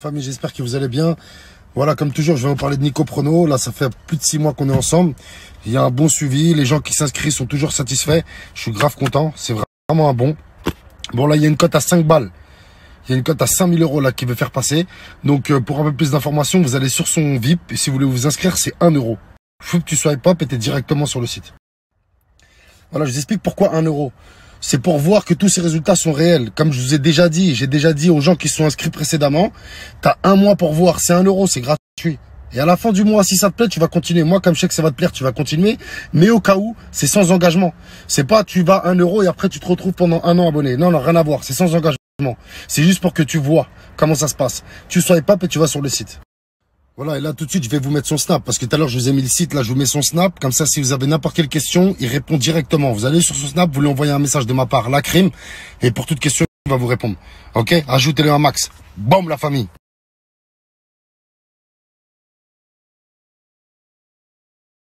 Famille, j'espère que vous allez bien. Voilà, comme toujours, je vais vous parler de Nico Prono. Là, ça fait plus de six mois qu'on est ensemble. Il y a un bon suivi. Les gens qui s'inscrivent sont toujours satisfaits. Je suis grave content. C'est vraiment un bon. Bon, là, il y a une cote à 5 balles. Il y a une cote à 5000 euros là qui veut faire passer. Donc, euh, pour un peu plus d'informations, vous allez sur son VIP. Et si vous voulez vous inscrire, c'est 1 euro. Faut que tu sois pop et t'es directement sur le site. Voilà, je vous explique pourquoi 1 euro c'est pour voir que tous ces résultats sont réels. Comme je vous ai déjà dit, j'ai déjà dit aux gens qui sont inscrits précédemment, tu as un mois pour voir, c'est un euro, c'est gratuit. Et à la fin du mois, si ça te plaît, tu vas continuer. Moi, comme je sais que ça va te plaire, tu vas continuer. Mais au cas où, c'est sans engagement. C'est pas tu vas un euro et après tu te retrouves pendant un an abonné. Non, non, rien à voir. C'est sans engagement. C'est juste pour que tu vois comment ça se passe. Tu sois pas et tu vas sur le site. Voilà, et là tout de suite, je vais vous mettre son snap, parce que tout à l'heure, je vous ai mis le site, là, je vous mets son snap, comme ça, si vous avez n'importe quelle question, il répond directement. Vous allez sur son snap, vous lui envoyez un message de ma part, la crime, et pour toute question, il va vous répondre. Ok Ajoutez-le à max. Bombe la famille